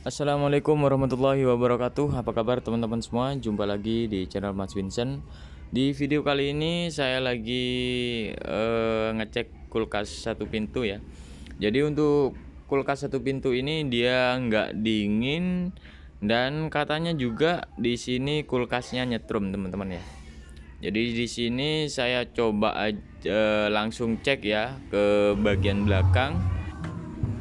Assalamualaikum warahmatullahi wabarakatuh Apa kabar teman-teman semua Jumpa lagi di channel Mas Vincent Di video kali ini saya lagi uh, ngecek kulkas satu pintu ya Jadi untuk kulkas satu pintu ini dia nggak dingin Dan katanya juga di sini kulkasnya nyetrum teman-teman ya jadi di sini saya coba aja, eh, langsung cek ya ke bagian belakang.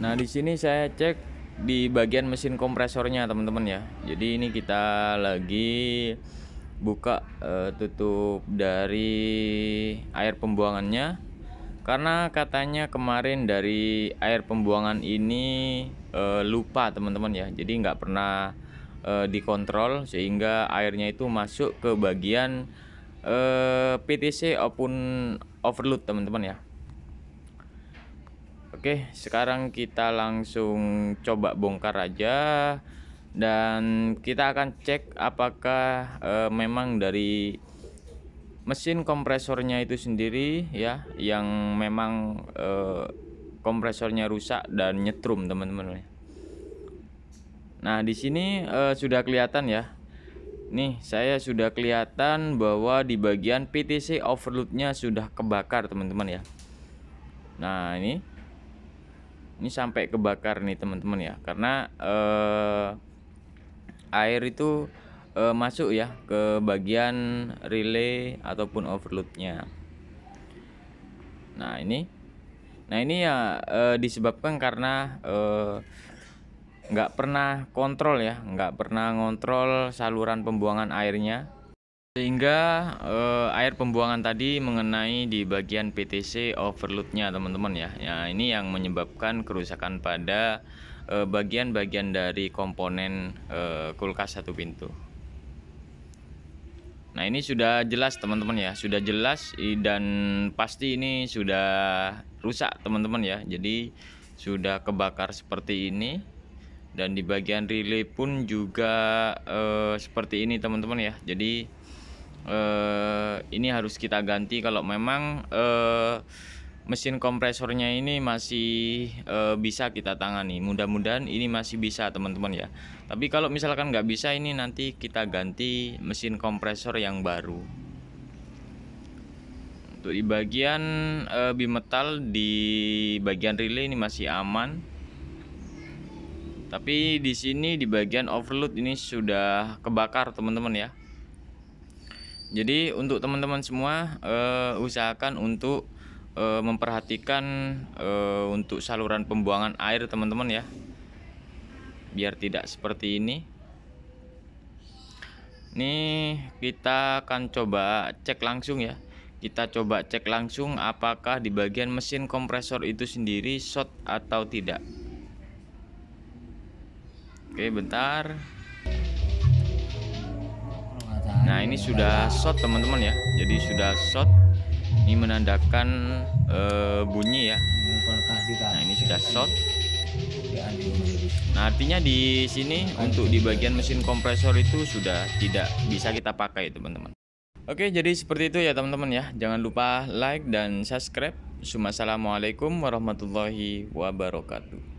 Nah di sini saya cek di bagian mesin kompresornya teman-teman ya jadi ini kita lagi buka uh, tutup dari air pembuangannya karena katanya kemarin dari air pembuangan ini uh, lupa teman-teman ya jadi nggak pernah uh, dikontrol sehingga airnya itu masuk ke bagian uh, PTC open overload teman-teman ya Oke, sekarang kita langsung coba bongkar aja dan kita akan cek apakah e, memang dari mesin kompresornya itu sendiri ya yang memang e, kompresornya rusak dan nyetrum teman-teman. Nah di sini e, sudah kelihatan ya. Nih saya sudah kelihatan bahwa di bagian PTC overloadnya sudah kebakar teman-teman ya. Nah ini ini sampai kebakar nih teman-teman ya karena eh, air itu eh, masuk ya ke bagian relay ataupun overloadnya nah ini nah ini ya eh, disebabkan karena eh, nggak pernah kontrol ya nggak pernah ngontrol saluran pembuangan airnya sehingga eh, air pembuangan tadi mengenai di bagian PTC overloadnya teman-teman ya. ya ini yang menyebabkan kerusakan pada eh, bagian-bagian eh, dari komponen eh, kulkas satu pintu Nah ini sudah jelas teman-teman ya sudah jelas dan pasti ini sudah rusak teman-teman ya jadi sudah kebakar seperti ini dan di bagian relay pun juga eh, seperti ini teman-teman ya jadi Eh, ini harus kita ganti kalau memang eh, mesin kompresornya ini masih e, bisa kita tangani. Mudah-mudahan ini masih bisa teman-teman ya. Tapi kalau misalkan nggak bisa ini nanti kita ganti mesin kompresor yang baru. Untuk di bagian e, bimetal di bagian relay ini masih aman. Tapi di sini di bagian overload ini sudah kebakar teman-teman ya. Jadi untuk teman-teman semua uh, usahakan untuk uh, memperhatikan uh, untuk saluran pembuangan air teman-teman ya. Biar tidak seperti ini. Nih kita akan coba cek langsung ya. Kita coba cek langsung apakah di bagian mesin kompresor itu sendiri short atau tidak. Oke, bentar. Nah ini sudah shot teman-teman ya Jadi sudah shot Ini menandakan uh, bunyi ya Nah ini sudah shot Nah artinya di sini untuk di bagian mesin kompresor itu sudah tidak bisa kita pakai teman-teman Oke jadi seperti itu ya teman-teman ya Jangan lupa like dan subscribe Assalamualaikum warahmatullahi wabarakatuh